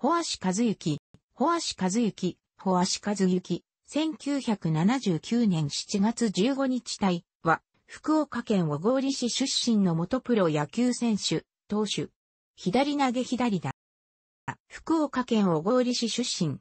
ホアシカズユキ、ホアシカズユキ、ホアシカズユキ、1979年7月15日隊は、福岡県小郡市出身の元プロ野球選手、投手、左投げ左だ。福岡県小郡市出身。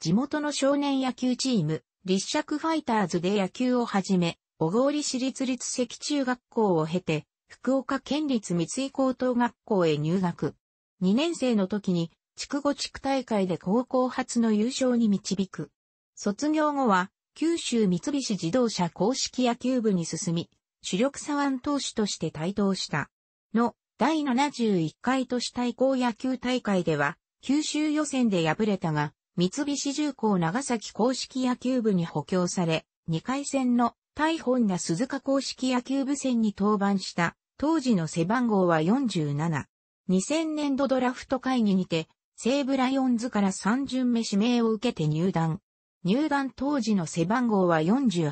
地元の少年野球チーム、立尺ファイターズで野球を始め、小郡市立立石中学校を経て、福岡県立三井高等学校へ入学。2年生の時に筑後地区大会で高校初の優勝に導く。卒業後は、九州三菱自動車公式野球部に進み、主力左腕投手として台頭した。の、第71回都市対抗野球大会では、九州予選で敗れたが、三菱重工長崎公式野球部に補強され、2回戦の大本田鈴鹿公式野球部戦に登板した、当時の背番号は47。2000年度ドラフト会議にて、西武ライオンズから三巡目指名を受けて入団。入団当時の背番号は48。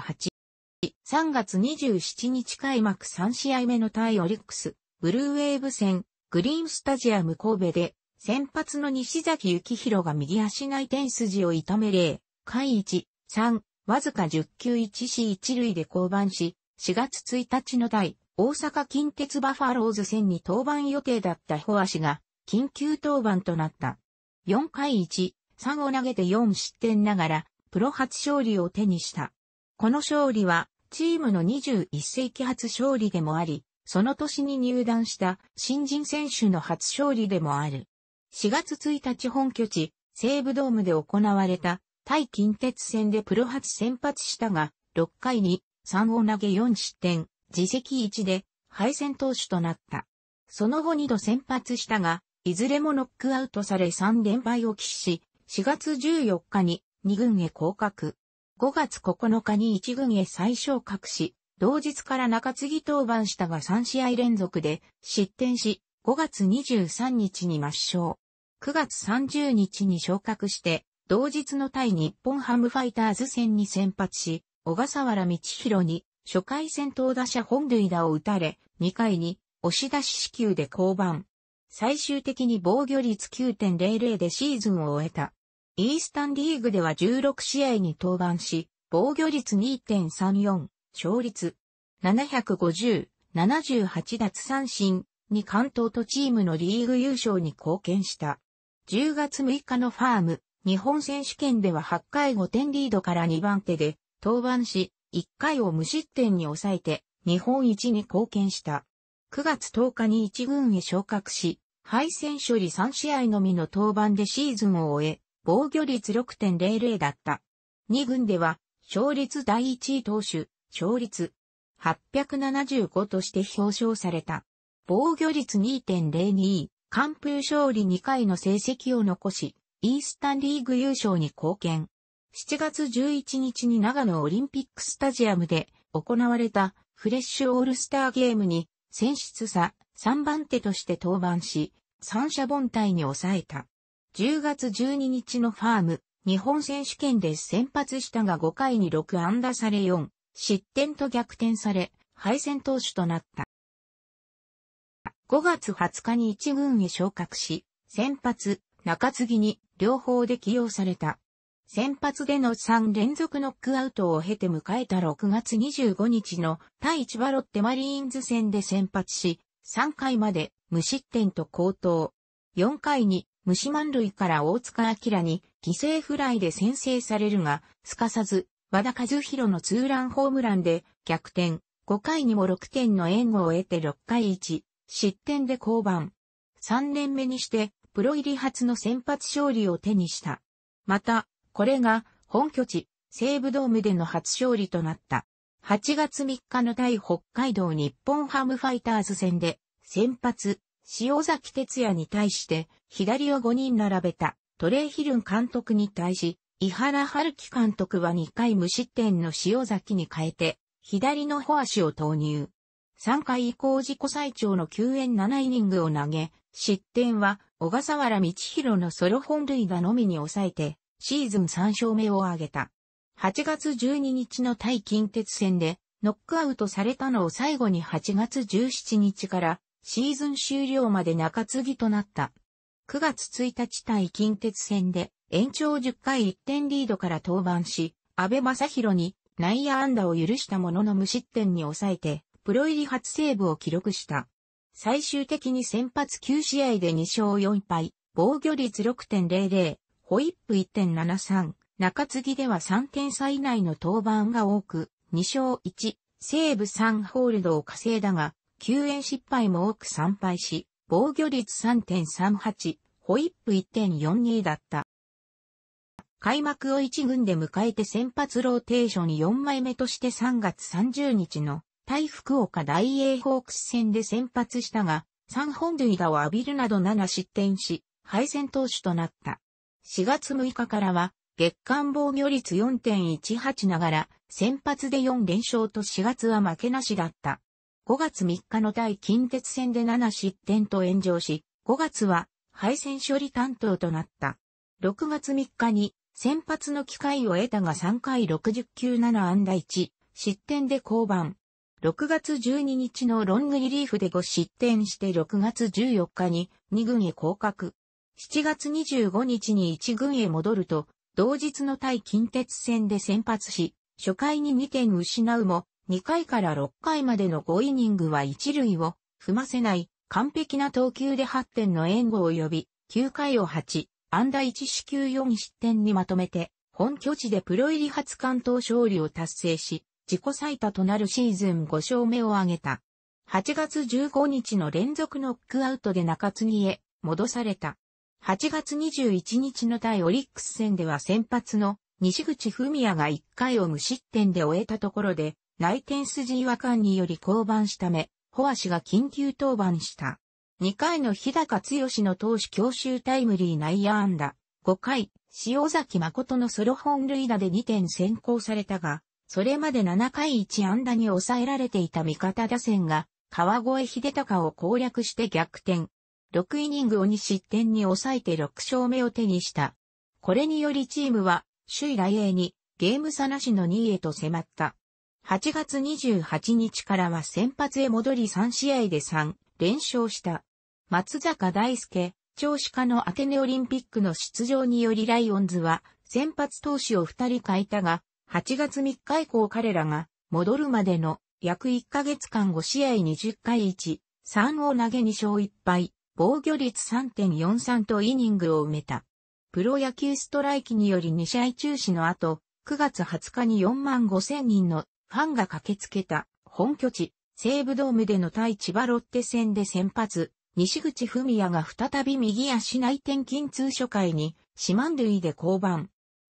3月27日開幕3試合目の対オリックス、ブルーウェーブ戦、グリーンスタジアム神戸で、先発の西崎幸宏が右足内転筋を痛め0、回1、3、わずか10球1死1塁で降板し、4月1日の対、大阪近鉄バファローズ戦に登板予定だったホアシが、緊急登板となった。4回1、3を投げて4失点ながら、プロ初勝利を手にした。この勝利は、チームの21世紀初勝利でもあり、その年に入団した新人選手の初勝利でもある。4月1日本拠地、西武ドームで行われた対近鉄戦でプロ初先発したが、6回に3を投げ4失点、自責1で敗戦投手となった。その後2度先発したが、いずれもノックアウトされ3連敗を喫し、4月14日に2軍へ降格。5月9日に1軍へ再昇格し、同日から中継ぎ登板したが3試合連続で失点し、5月23日に抹消。9月30日に昇格して、同日の対日本ハムファイターズ戦に先発し、小笠原道弘に初回戦投打者本塁打を打たれ、2回に押し出し支給で降板。最終的に防御率9.00でシーズンを終えた。イースタンリーグでは16試合に登板し、防御率2.34、勝率750、78奪三振に関東とチームのリーグ優勝に貢献した。10月6日のファーム、日本選手権では8回5点リードから2番手で登板し、1回を無失点に抑えて日本一に貢献した。9月10日に1軍へ昇格し、敗戦処理3試合のみの登板でシーズンを終え、防御率6.00だった。2軍では、勝率第1位投手、勝率875として表彰された。防御率2.02、完封勝利2回の成績を残し、イースタンリーグ優勝に貢献。7月11日に長野オリンピックスタジアムで行われたフレッシュオールスターゲームに選出さ3番手として登板し、三者凡退に抑えた。10月12日のファーム、日本選手権で先発したが5回に6安打され4、失点と逆転され、敗戦投手となった。5月20日に1軍へ昇格し、先発、中継ぎに両方で起用された。先発での3連続ノックアウトを経て迎えた6月25日の対千葉ロッテマリーンズ戦で先発し、3回まで無失点と高騰。4回に虫満塁から大塚明に犠牲フライで先制されるが、すかさず和田和弘のツーランホームランで逆転。5回にも6点の援護を得て6回1、失点で降板。3年目にしてプロ入り初の先発勝利を手にした。また、これが本拠地、西武ドームでの初勝利となった。8月3日の対北海道日本ハムファイターズ戦で、先発、塩崎哲也に対して、左を5人並べた、トレイヒルン監督に対し、伊原春樹監督は2回無失点の塩崎に変えて、左のフォア足を投入。3回以降自己最長の9円7イニングを投げ、失点は小笠原道弘のソロ本塁打のみに抑えて、シーズン3勝目を挙げた。8月12日の対近鉄戦でノックアウトされたのを最後に8月17日からシーズン終了まで中継ぎとなった。9月1日対近鉄戦で延長10回1点リードから登板し、安倍正宏に内野安打を許したものの無失点に抑えて、プロ入り初セーブを記録した。最終的に先発9試合で2勝4敗、防御率6.00、ホイップ1.73、中継ぎでは3点差以内の登板が多く、2勝1、西武3ホールドを稼いだが、救援失敗も多く参敗し、防御率3.38、ホイップ1.42だった。開幕を1軍で迎えて先発ローテーション4枚目として3月30日の対福岡大英ホークス戦で先発したが、3本塁打を浴びるなど7失点し、敗戦投手となった。4月6日からは月間防御率4.18ながら、先発で4連勝と4月は負けなしだった。5月3日の対近鉄戦で7失点と炎上し、5月は敗戦処理担当となった。6月3日に先発の機会を得たが3回60球7安打1、失点で降板。6月12日のロングリリーフで5失点して6月14日に2軍へ降格。7月25日に1軍へ戻ると、同日の対近鉄戦で先発し、初回に2点失うも、2回から6回までの5イニングは1塁を踏ませない完璧な投球で8点の援護を呼び、9回を8、安打1四球4失点にまとめて、本拠地でプロ入り初関東勝利を達成し、自己最多となるシーズン5勝目を挙げた。8月15日の連続ノックアウトで中継ぎへ戻された。8月21日の対オリックス戦では先発の西口文也が1回を無失点で終えたところで、内転筋違和感により降板したため、ホアシが緊急登板した。2回の日高剛の投手強襲タイムリー内野安打。5回、塩崎誠のソロ本塁打で2点先行されたが、それまで7回1安打に抑えられていた味方打線が、川越秀隆を攻略して逆転。6イニングを2失点に抑えて6勝目を手にした。これによりチームは、首位来栄に、ゲーム差なしの2位へと迫った。8月28日からは先発へ戻り3試合で3連勝した。松坂大輔、長子化のアテネオリンピックの出場によりライオンズは先発投手を2人変えたが、8月3日以降彼らが戻るまでの約1ヶ月間5試合20回1、3を投げ2勝1敗、防御率3.43とイニングを埋めた。プロ野球ストライキにより2試合中止の後、9月20日に4万5千人のファンが駆けつけた本拠地、西武ドームでの対千葉ロッテ戦で先発、西口文也が再び右足内転筋痛初回に、四万塁で降板。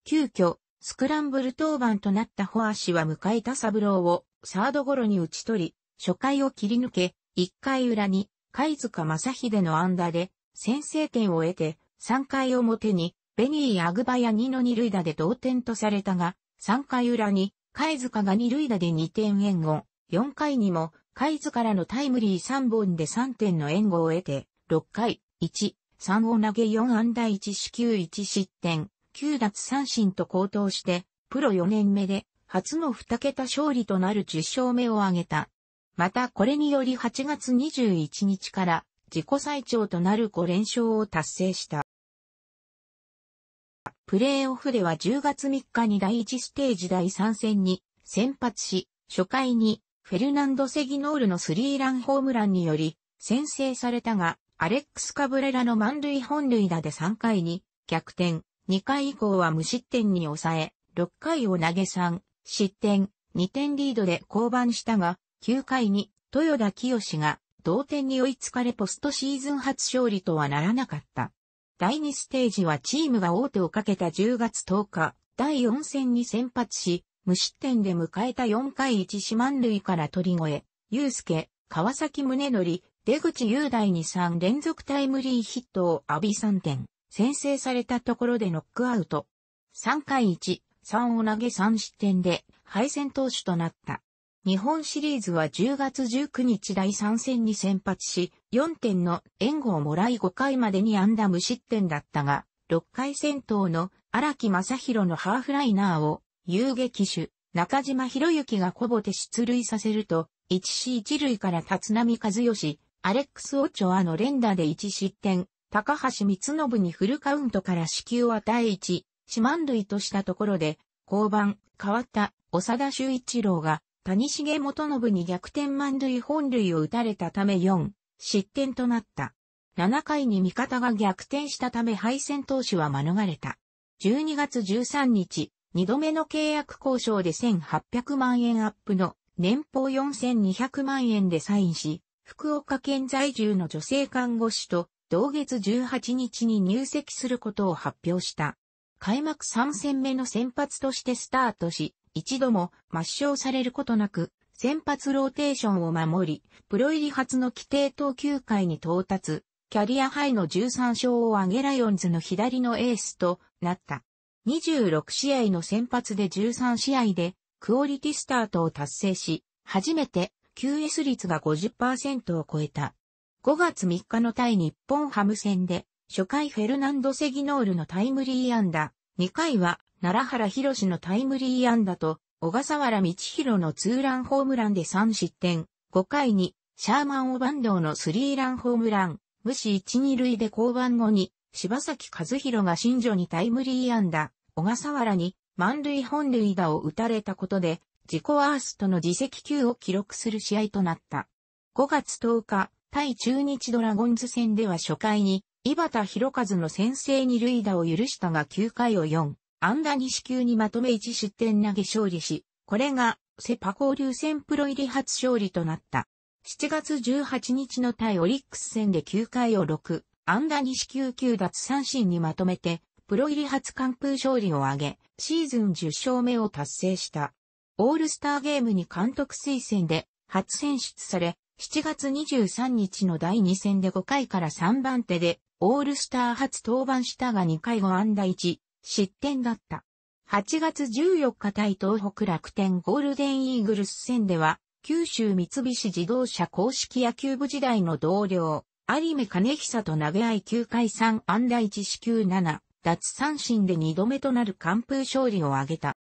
急遽、スクランブル登板となったホア氏は迎えたサブローをサードゴロに打ち取り、初回を切り抜け、1回裏に貝塚正秀の安打で、先制点を得て、3回表に、ベニー・アグバヤ2の二塁打で同点とされたが、3回裏に、貝塚が二塁打で2点援護、4回にも、貝塚からのタイムリー3本で3点の援護を得て、6回、1、3を投げ4安打1四球1失点、9奪三振と高騰して、プロ4年目で、初の2桁勝利となる10勝目を挙げた。またこれにより8月21日から自己最長となる5連勝を達成した。プレーオフでは10月3日に第1ステージ第3戦に先発し、初回にフェルナンド・セギノールのスリーランホームランにより先制されたが、アレックス・カブレラの満塁本塁打で3回に逆転、2回以降は無失点に抑え、6回を投げ3、失点、2点リードで降板したが、9回に豊田清が同点に追いつかれポストシーズン初勝利とはならなかった。第2ステージはチームが王手をかけた10月10日、第4戦に先発し、無失点で迎えた4回1四万塁から鳥越、祐介、川崎宗則、出口雄大に3連続タイムリーヒットを浴び3点、先制されたところでノックアウト。3回1、3を投げ3失点で敗戦投手となった。日本シリーズは10月19日第3戦に先発し、4点の援護をもらい5回までに安打無失点だったが、6回戦闘の荒木正宏のハーフライナーを遊撃手、中島博之がこぼて出塁させると、1C1 塁から立浪和義、アレックス・オチョアの連打で1失点、高橋光信にフルカウントから死給を与え1、四万塁としたところで、降板、変わった、長田修一郎が、谷重元信に逆転満塁本塁を打たれたため4、失点となった。7回に味方が逆転したため敗戦投手は免れた。12月13日、2度目の契約交渉で1800万円アップの年俸4200万円でサインし、福岡県在住の女性看護師と同月18日に入籍することを発表した。開幕3戦目の先発としてスタートし、一度も抹消されることなく、先発ローテーションを守り、プロ入り初の規定投球回に到達、キャリアハイの13勝を挙げライオンズの左のエースとなった。26試合の先発で13試合で、クオリティスタートを達成し、初めて QS 率が50%を超えた。5月3日の対日本ハム戦で、初回フェルナンド・セギノールのタイムリー安打、2回は、奈良原博のタイムリー安打と、小笠原道弘のツーランホームランで3失点、5回に、シャーマン・オバンドーのスリーランホームラン、無視1、2塁で降板後に、柴崎和弘が新庄にタイムリー安打、小笠原に満塁本塁打を打たれたことで、自己アーストの自責球を記録する試合となった。5月10日、対中日ドラゴンズ戦では初回に、井端博和の先制に塁打を許したが9回を4、安打西球にまとめ1失点投げ勝利し、これがセパ交流戦プロ入り初勝利となった。7月18日の対オリックス戦で9回を6、安打西球9奪三振にまとめて、プロ入り初完封勝利を挙げ、シーズン10勝目を達成した。オールスターゲームに監督推薦で初選出され、7月23日の第2戦で5回から3番手で、オールスター初登板したが2回5安打1、失点だった。8月14日対東北楽天ゴールデンイーグルス戦では、九州三菱自動車公式野球部時代の同僚、有目金久と投げ合い9回3安打1四球7、脱三振で2度目となる完封勝利を挙げた。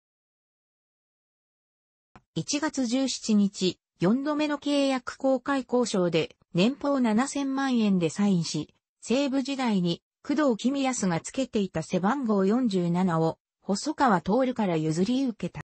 1月17日、4度目の契約公開交渉で年俸7000万円でサインし、西武時代に工藤公康がつけていた背番号47を細川徹から譲り受けた。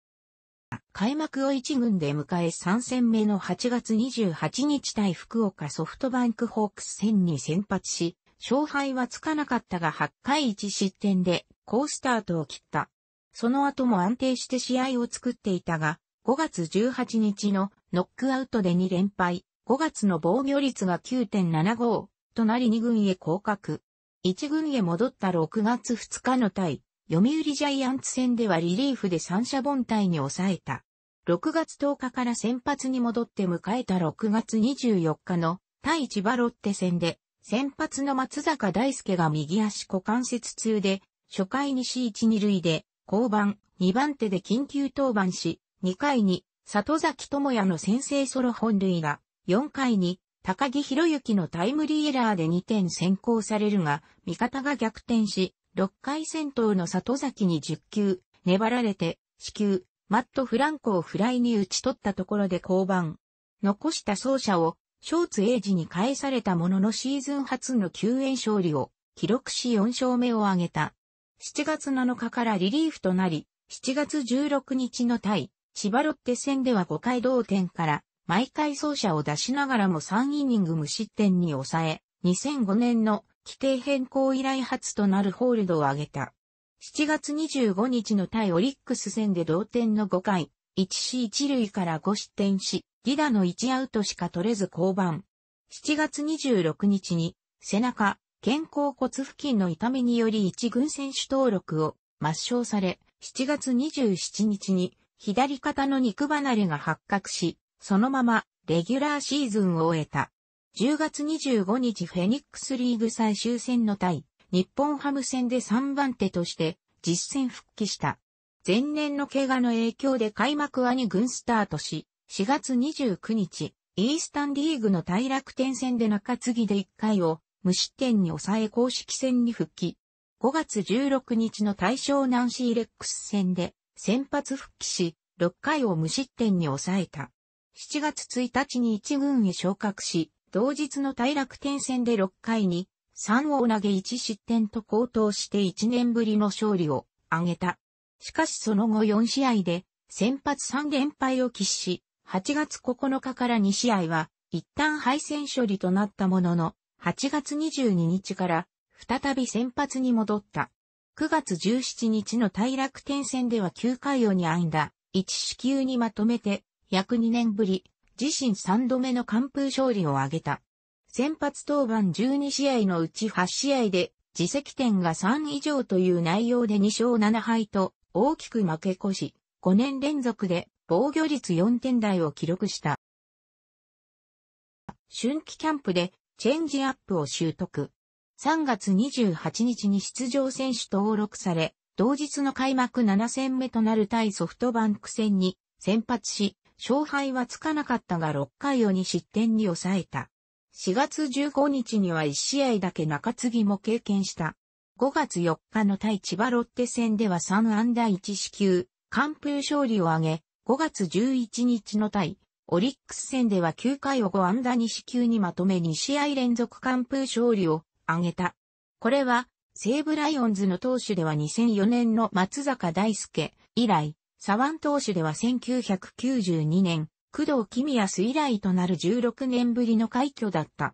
開幕を1軍で迎え3戦目の8月28日対福岡ソフトバンクホークス戦に先発し、勝敗はつかなかったが8回1失点で好スタートを切った。その後も安定して試合を作っていたが、5月18日のノックアウトで2連敗、5月の防御率が9.75となり2軍へ降格。1軍へ戻った6月2日の対、読売ジャイアンツ戦ではリリーフで三者凡退に抑えた。6月10日から先発に戻って迎えた6月24日の対千葉ロッテ戦で、先発の松坂大輔が右足股関節痛で、初回に C1 2塁で、降板、2番手で緊急登板し、2回に里崎智也の先制ソロ本塁が、4回に、高木博之のタイムリーエラーで2点先行されるが、味方が逆転し、6回戦闘の里崎に10球、粘られて、死球、マット・フランコをフライに打ち取ったところで降板。残した走者を、ショーツエイジに返されたもののシーズン初の救援勝利を、記録し4勝目を挙げた。7月7日からリリーフとなり、7月16日の対千葉ロッテ戦では5回同点から毎回走者を出しながらも3イニング無失点に抑え、2005年の規定変更以来初となるホールドを挙げた。7月25日の対オリックス戦で同点の5回、1C1 塁から5失点し、ギダの1アウトしか取れず降板。7月26日に背中、肩甲骨付近の痛みにより一軍選手登録を抹消され、7月27日に左肩の肉離れが発覚し、そのままレギュラーシーズンを終えた。10月25日フェニックスリーグ最終戦の対、日本ハム戦で3番手として実戦復帰した。前年の怪我の影響で開幕は2軍スタートし、4月29日、イースタンリーグの大楽天戦で中継ぎで1回を無失点に抑え公式戦に復帰。5月16日の対象南シーレックス戦で先発復帰し、6回を無失点に抑えた。7月1日に1軍へ昇格し、同日の大楽天戦で6回に3を投げ1失点と高騰して1年ぶりの勝利を挙げた。しかしその後4試合で先発3連敗を喫し、8月9日から2試合は一旦敗戦処理となったものの、8月22日から再び先発に戻った。9月17日の大楽天戦では9回をにあいだ、1四球にまとめて、約2年ぶり、自身3度目の完封勝利を挙げた。先発登板12試合のうち8試合で、自責点が3以上という内容で2勝7敗と、大きく負け越し、5年連続で防御率4点台を記録した。春季キャンプでチェンジアップを習得。3月28日に出場選手登録され、同日の開幕7戦目となる対ソフトバンク戦に先発し、勝敗はつかなかったが6回を2失点に抑えた。4月15日には1試合だけ中継ぎも経験した。5月4日の対千葉ロッテ戦では3安打1四球、完封勝利を挙げ、5月11日の対オリックス戦では9回を5安打2四球にまとめ2試合連続完封勝利を挙げた。これは、西武ライオンズの投手では2004年の松坂大輔以来、左腕投手では1992年、工藤公康以来となる16年ぶりの快挙だった。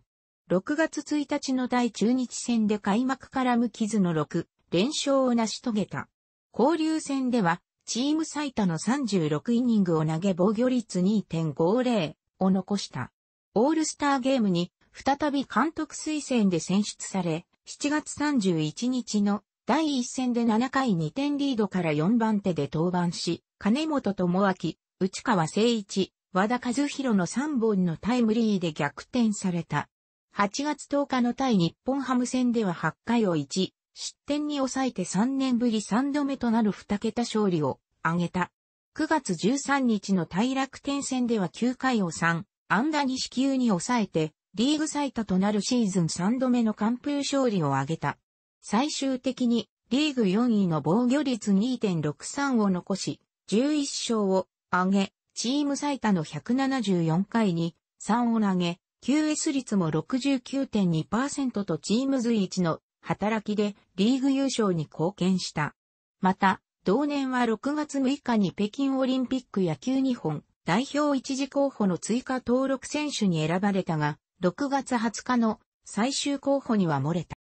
6月1日の第中日戦で開幕から無傷の6連勝を成し遂げた。交流戦では、チーム最多の36イニングを投げ防御率2.50を残した。オールスターゲームに再び監督推薦で選出され、7月31日の第1戦で7回2点リードから4番手で登板し、金本智明、内川誠一、和田和弘の3本のタイムリーで逆転された。8月10日の対日本ハム戦では8回を1、失点に抑えて3年ぶり3度目となる2桁勝利を挙げた。9月13日の対楽天戦では9回を3、安打西四球に抑えてリーグ最多となるシーズン3度目の完封勝利を挙げた。最終的にリーグ4位の防御率2.63を残し、11勝を挙げ、チーム最多の174回に3を投げ、QS 率も69.2%とチーム随一の働きでリーグ優勝に貢献した。また、同年は6月6日に北京オリンピック野球日本代表一時候補の追加登録選手に選ばれたが、6月20日の最終候補には漏れた。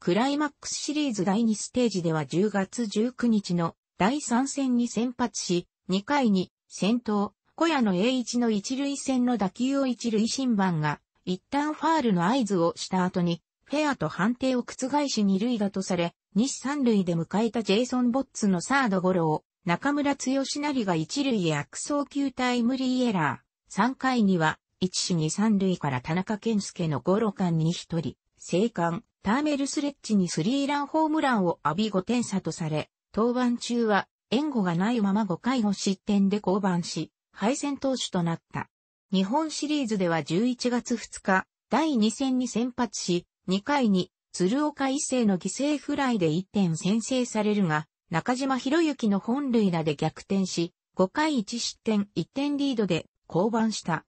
クライマックスシリーズ第2ステージでは10月19日の第3戦に先発し、2回に先頭、小屋の栄一の一塁線の打球を一塁審判が一旦ファールの合図をした後に、フェアと判定を覆し二塁打とされ、西三塁で迎えたジェイソン・ボッツのサードゴロを、中村剛成が一塁へ悪送球タイムリーエラー。3回には、一死に三塁から田中健介のゴロ間に一人、生還、ターメルスレッジにスリーランホームランを浴び5点差とされ、登板中は援護がないまま5回を失点で降板し、敗戦投手となった。日本シリーズでは11月2日、第2戦に先発し、2回に鶴岡一世の犠牲フライで1点先制されるが、中島博之の本塁打で逆転し、5回1失点1点リードで降板した。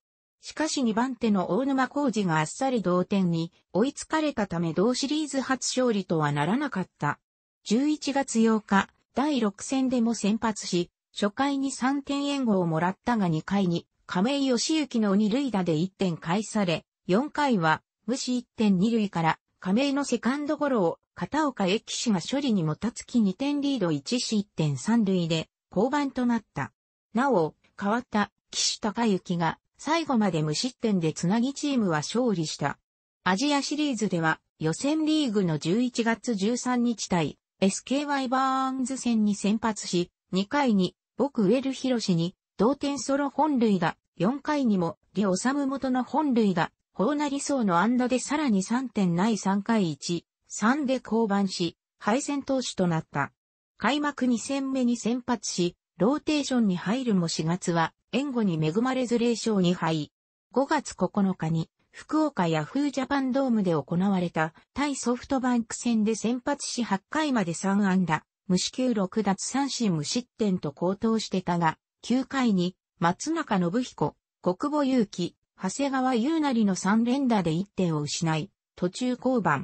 しかし2番手の大沼浩二があっさり同点に追いつかれたため同シリーズ初勝利とはならなかった。11月8日、第6戦でも先発し、初回に3点援護をもらったが2回に亀井義行の2塁打で1点返され、4回は無視1点2塁から亀井のセカンドゴロを片岡駅氏が処理にもたつき2点リード1 1点3塁で降板となった。なお、変わった岸高之が最後まで無失点でつなぎチームは勝利した。アジアシリーズでは予選リーグの11月13日対 SKY バーンズ戦に先発し、2回に僕ウェルヒロシに同点ソロ本塁打、4回にもリオサム元の本塁打、ホーナリソーの安打でさらに3点ない3回1、3で降板し、敗戦投手となった。開幕2戦目に先発し、ローテーションに入るも4月は援護に恵まれず0勝2敗。5月9日に福岡ヤフージャパンドームで行われた対ソフトバンク戦で先発し8回まで3安打、無四球6奪三振無失点と高騰してたが、9回に松中信彦、国母祐希、長谷川優成の3連打で1点を失い、途中降板。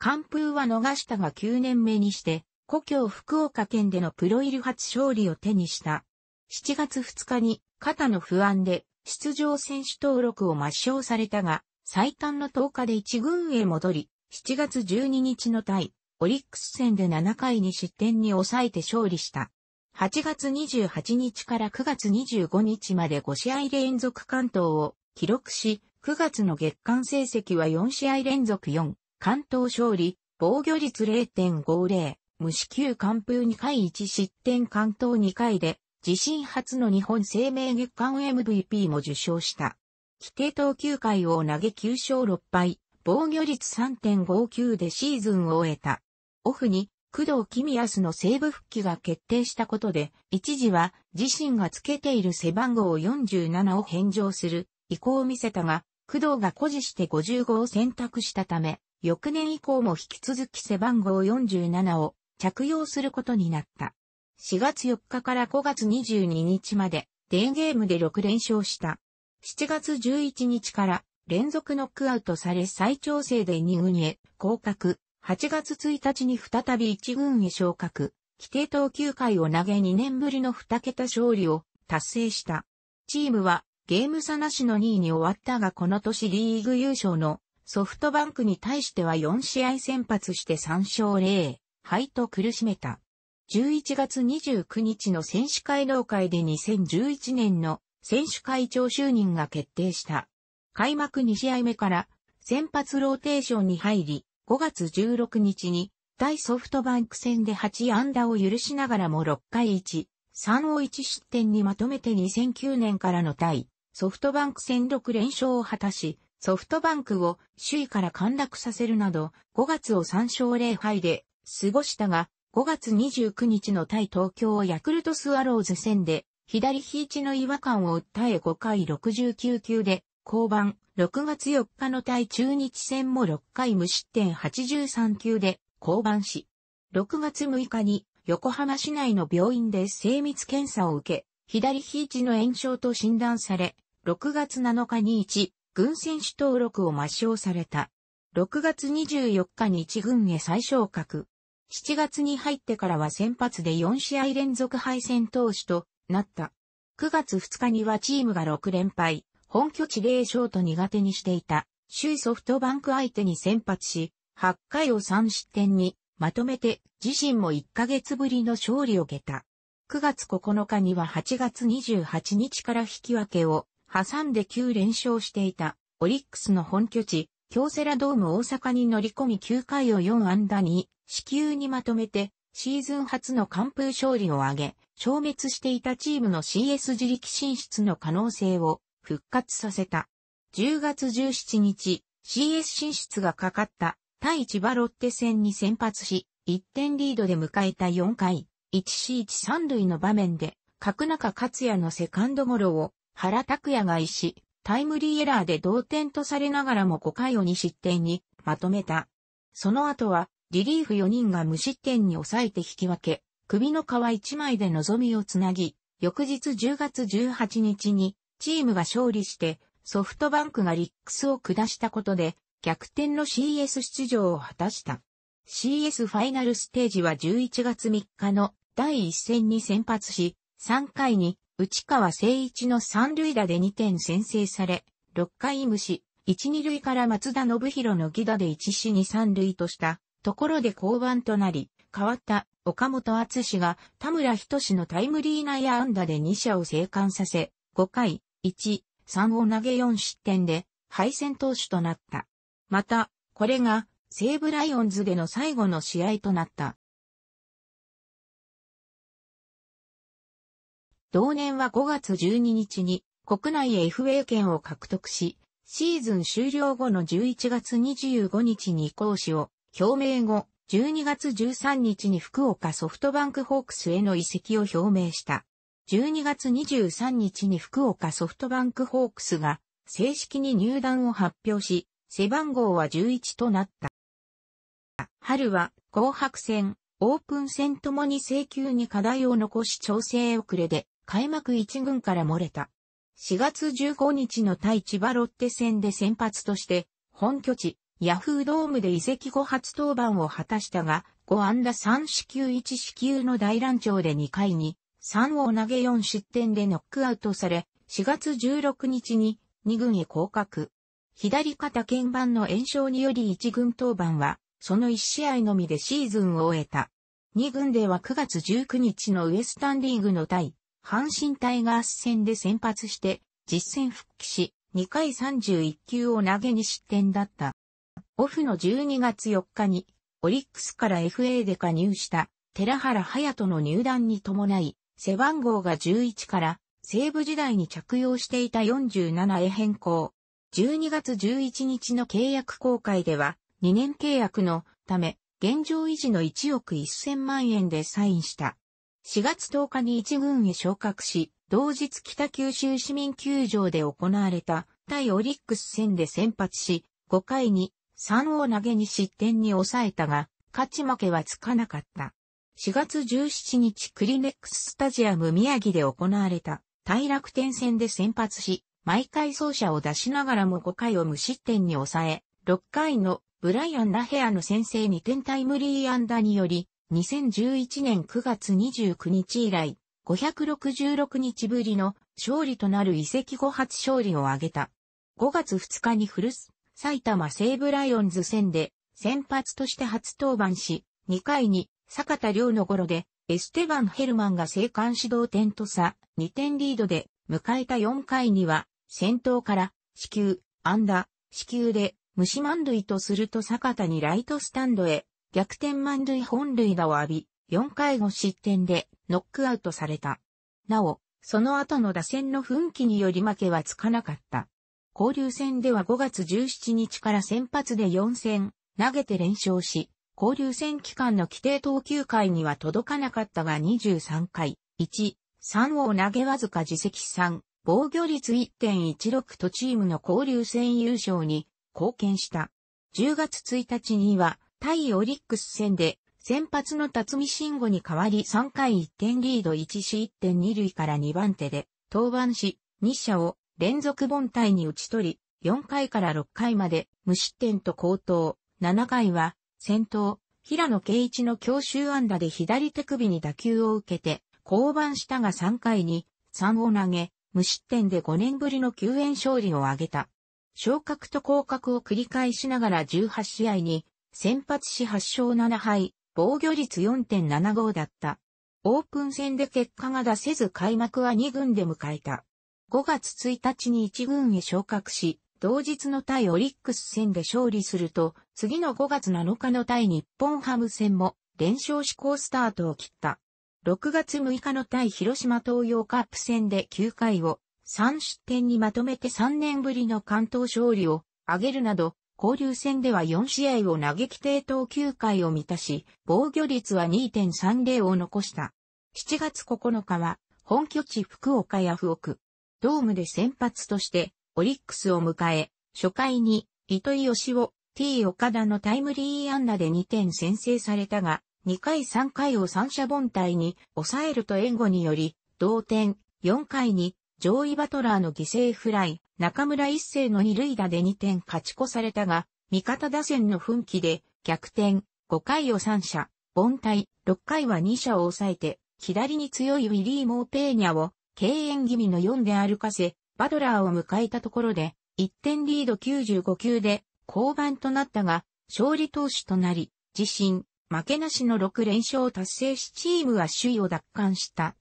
完封は逃したが9年目にして、故郷福岡県でのプロ入り初勝利を手にした。7月2日に肩の不安で出場選手登録を抹消されたが、最短の10日で1軍へ戻り、7月12日の対オリックス戦で7回に失点に抑えて勝利した。8月28日から9月25日まで5試合連続関東を記録し、9月の月間成績は4試合連続4、関東勝利、防御率0.50、無四球完封2回1失点完投2回で、自身初の日本生命月間 MVP も受賞した。規定投球回を投げ9勝6敗、防御率3.59でシーズンを終えた。オフに、工藤公康の西部復帰が決定したことで、一時は自身がつけている背番号47を返上する意向を見せたが、工藤が誇示して55を選択したため、翌年以降も引き続き背番号47を着用することになった。4月4日から5月22日まで、デーゲームで6連勝した。7月11日から連続ノックアウトされ再調整で2軍へ降格。8月1日に再び1軍へ昇格。規定投球回を投げ2年ぶりの2桁勝利を達成した。チームはゲーム差なしの2位に終わったがこの年リーグ優勝のソフトバンクに対しては4試合先発して3勝0敗と苦しめた。11月29日の選手会同会で2011年の選手会長就任が決定した。開幕2試合目から先発ローテーションに入り、5月16日に対ソフトバンク戦で8安打を許しながらも6回1、3を1失点にまとめて2009年からの対ソフトバンク戦6連勝を果たし、ソフトバンクを首位から陥落させるなど、5月を3勝0敗で過ごしたが、5月29日の対東京ヤクルトスワローズ戦で、左肘の違和感を訴え5回69球で、降板、6月4日の対中日戦も6回無失点83球で降板し、6月6日に横浜市内の病院で精密検査を受け、左肘の炎症と診断され、6月7日に1、軍選手登録を抹消された。6月24日に1軍へ再昇格。7月に入ってからは先発で4試合連続敗戦投手となった。9月2日にはチームが6連敗、本拠地0勝と苦手にしていた、首位ソフトバンク相手に先発し、8回を3失点にまとめて自身も1ヶ月ぶりの勝利を受けた。9月9日には8月28日から引き分けを挟んで9連勝していたオリックスの本拠地京セラドーム大阪に乗り込み9回を4安打に、死球にまとめて、シーズン初の完封勝利を挙げ、消滅していたチームの CS 自力進出の可能性を復活させた。10月17日、CS 進出がかかった対千葉ロッテ戦に先発し、1点リードで迎えた4回、1C13 塁の場面で、角中克也のセカンドゴロを原拓也が一死、タイムリーエラーで同点とされながらも5回を2失点にまとめた。その後は、リリーフ4人が無失点に抑えて引き分け、首の皮1枚で望みをつなぎ、翌日10月18日にチームが勝利してソフトバンクがリックスを下したことで逆転の CS 出場を果たした。CS ファイナルステージは11月3日の第1戦に先発し、3回に内川誠一の三塁打で2点先制され、6回無視、1、2塁から松田信弘の犠打で1死に三塁としたところで降板となり、変わった岡本厚氏が田村仁のタイムリー内野安打で2者を生還させ、5回、1、3を投げ4失点で敗戦投手となった。また、これが西武ライオンズでの最後の試合となった。同年は5月12日に国内 FA 権を獲得し、シーズン終了後の11月25日に行使を表明後、12月13日に福岡ソフトバンクホークスへの移籍を表明した。12月23日に福岡ソフトバンクホークスが正式に入団を発表し、背番号は11となった。春は紅白戦、オープン戦ともに請求に課題を残し調整遅れで開幕1軍から漏れた。4月15日の対千葉ロッテ戦で先発として、本拠地、ヤフードームで移籍後初登板を果たしたが、5安打3四球1四球の大乱調で2回に、3を投げ4失点でノックアウトされ、4月16日に2軍へ降格。左肩鍵盤の炎症により1軍登板は、その1試合のみでシーズンを終えた。2軍では9月19日のウエスタンリーグの対阪神タイガース戦で先発して、実戦復帰し、2回31球を投げに失点だった。オフの12月4日に、オリックスから FA で加入した、寺原隼人の入団に伴い、背番号が11から、西部時代に着用していた47へ変更。12月11日の契約公開では、2年契約のため、現状維持の1億1000万円でサインした。4月10日に一軍へ昇格し、同日北九州市民球場で行われた対オリックス戦で先発し、5回に3を投げに失点に抑えたが、勝ち負けはつかなかった。4月17日クリネックススタジアム宮城で行われた対楽天戦で先発し、毎回走者を出しながらも5回を無失点に抑え、6回のブライアン・ラヘアの先制2点タイムリー安打により、2011年9月29日以来、566日ぶりの勝利となる遺跡後初勝利を挙げた。5月2日に古巣、埼玉西武ライオンズ戦で先発として初登板し、2回に坂田良の頃でエステバン・ヘルマンが生還指導点とさ、2点リードで迎えた4回には先頭から死球、安打、死球で虫満塁とすると坂田にライトスタンドへ逆転満塁本塁打を浴び、4回5失点でノックアウトされた。なお、その後の打線の奮起により負けはつかなかった。交流戦では5月17日から先発で4戦、投げて連勝し、交流戦期間の規定投球回には届かなかったが23回、1、3を投げわずか自責3、防御率1.16とチームの交流戦優勝に貢献した。10月1日には、対オリックス戦で先発の辰巳慎吾に代わり3回1点リード1し1点2塁から2番手で登板し、2者を連続凡退に打ち取り、4回から6回まで無失点と高騰。7回は先頭、平野圭一の強襲安打で左手首に打球を受けて、降板したが3回に3を投げ、無失点で5年ぶりの救援勝利を挙げた。昇格と降格を繰り返しながら18試合に先発し8勝7敗、防御率4.75だった。オープン戦で結果が出せず開幕は2軍で迎えた。5月1日に1軍へ昇格し、同日の対オリックス戦で勝利すると、次の5月7日の対日本ハム戦も連勝志向スタートを切った。6月6日の対広島東洋カップ戦で9回を3失点にまとめて3年ぶりの関東勝利を挙げるなど、交流戦では4試合を投げ規定投球回を満たし、防御率は2.30を残した。7月9日は、本拠地福岡ヤフオク。ドームで先発として、オリックスを迎え、初回に、糸井義を T 岡田のタイムリー安打で2点先制されたが、2回3回を三者凡退に抑えると援護により、同点、4回に、上位バトラーの犠牲フライ、中村一世の二塁打で2点勝ち越されたが、味方打線の奮起で逆転、5回を3者、凡退、6回は2者を抑えて、左に強いウィリー・モーペーニャを、敬遠気味の4で歩かせ、バドラーを迎えたところで、1点リード95球で、降板となったが、勝利投手となり、自身、負けなしの6連勝を達成しチームは首位を奪還した。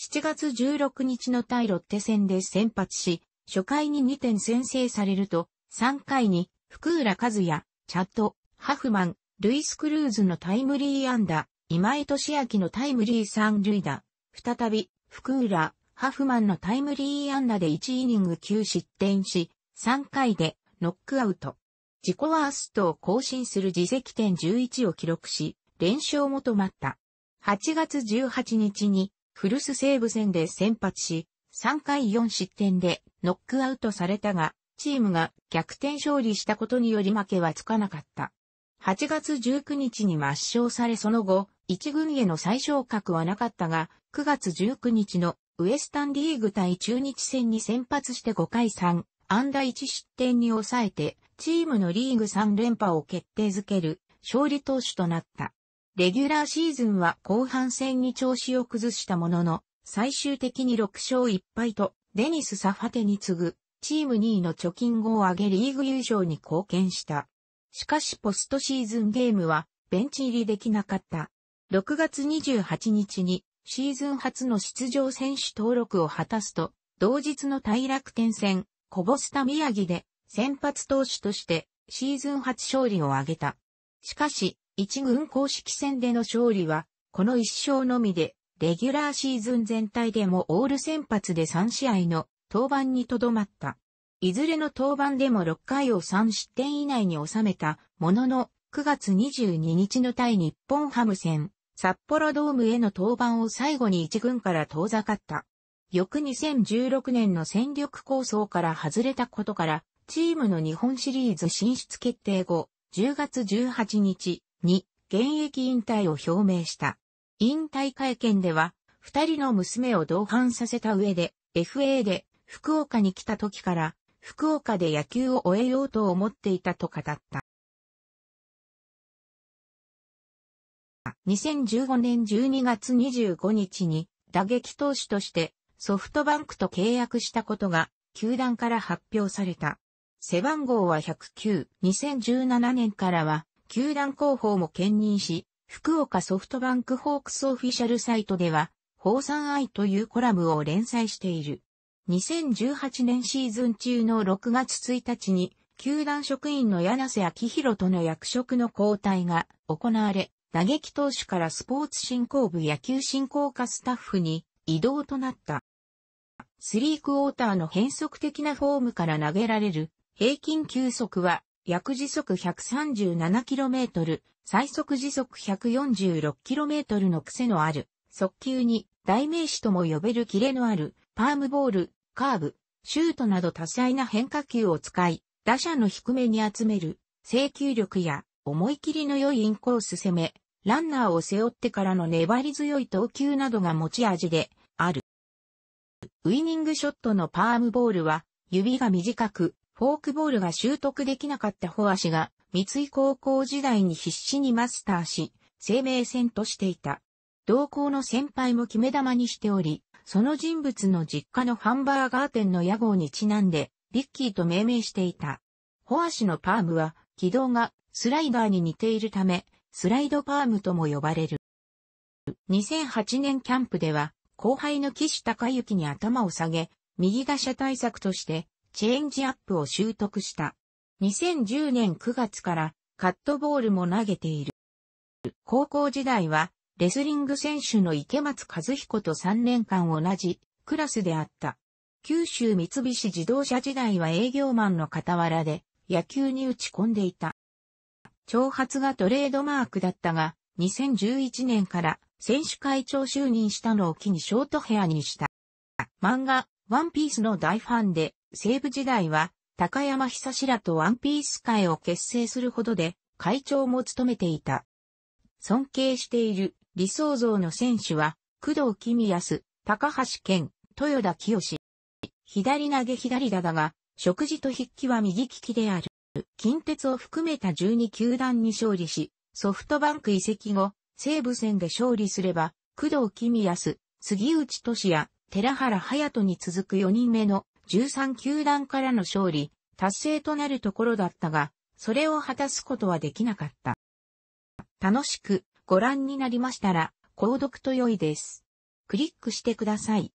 7月16日の対ロッテ戦で先発し、初回に2点先制されると、3回に福浦和也、チャット、ハフマン、ルイス・クルーズのタイムリー安打、今井俊明のタイムリー三塁打、再び福浦、ハフマンのタイムリー安打で1イニング9失点し、3回でノックアウト。自己ワーストを更新する自責点11を記録し、連勝も止まった。8月18日に、古巣西武戦で先発し、3回4失点でノックアウトされたが、チームが逆転勝利したことにより負けはつかなかった。8月19日に抹消されその後、1軍への再昇格はなかったが、9月19日のウエスタンリーグ対中日戦に先発して5回3、安打1失点に抑えて、チームのリーグ3連覇を決定づける勝利投手となった。レギュラーシーズンは後半戦に調子を崩したものの、最終的に6勝1敗と、デニス・サファテに次ぐ、チーム2位の貯金後を上げリーグ優勝に貢献した。しかしポストシーズンゲームは、ベンチ入りできなかった。6月28日に、シーズン初の出場選手登録を果たすと、同日の大楽天戦、コボスタ宮城で、先発投手として、シーズン初勝利を挙げた。しかし、一軍公式戦での勝利は、この一勝のみで、レギュラーシーズン全体でもオール先発で3試合の登板にとどまった。いずれの登板でも6回を3失点以内に収めたものの、9月22日の対日本ハム戦、札幌ドームへの登板を最後に1軍から遠ざかった。翌2016年の戦力構想から外れたことから、チームの日本シリーズ進出決定後、10月18日に現役引退を表明した。引退会見では、二人の娘を同伴させた上で、FA で福岡に来た時から、福岡で野球を終えようと思っていたと語った。2015年12月25日に打撃投手としてソフトバンクと契約したことが球団から発表された。背番号は109。2017年からは球団広報も兼任し、福岡ソフトバンクホークスオフィシャルサイトでは、放散愛というコラムを連載している。2018年シーズン中の6月1日に、球団職員の柳瀬明宏との役職の交代が行われ、打撃投手からスポーツ振興部野球振興課スタッフに移動となった。スリークォーターの変則的なフォームから投げられる平均球速は約時速 137km、最速時速 146km の癖のある、速球に代名詞とも呼べるキレのある、パームボール、カーブ、シュートなど多彩な変化球を使い、打者の低めに集める、制球力や、思い切りの良いインコース攻め、ランナーを背負ってからの粘り強い投球などが持ち味で、ある。ウイニングショットのパームボールは、指が短く、フォークボールが習得できなかったホアシが、三井高校時代に必死にマスターし、生命線としていた。同校の先輩も決め玉にしており、その人物の実家のハンバーガー店の屋号にちなんで、リッキーと命名していた。ホアシのパームは、軌道がスライダーに似ているため、スライドパームとも呼ばれる。2008年キャンプでは、後輩の岸隆之に頭を下げ、右打者対策として、チェンジアップを習得した。2010年9月からカットボールも投げている。高校時代はレスリング選手の池松和彦と3年間同じクラスであった。九州三菱自動車時代は営業マンの傍らで野球に打ち込んでいた。長髪がトレードマークだったが、2011年から選手会長就任したのを機にショートヘアにした。漫画、ワンピースの大ファンで、西武時代は、高山久志らとワンピース会を結成するほどで、会長も務めていた。尊敬している理想像の選手は、工藤公康、高橋健、豊田清。左投げ左だだが、食事と筆記は右利きである。近鉄を含めた12球団に勝利し、ソフトバンク移籍後、西武戦で勝利すれば、工藤公康、杉内俊也、寺原隼人に続く4人目の13球団からの勝利、達成となるところだったが、それを果たすことはできなかった。楽しくご覧になりましたら、購読と良いです。クリックしてください。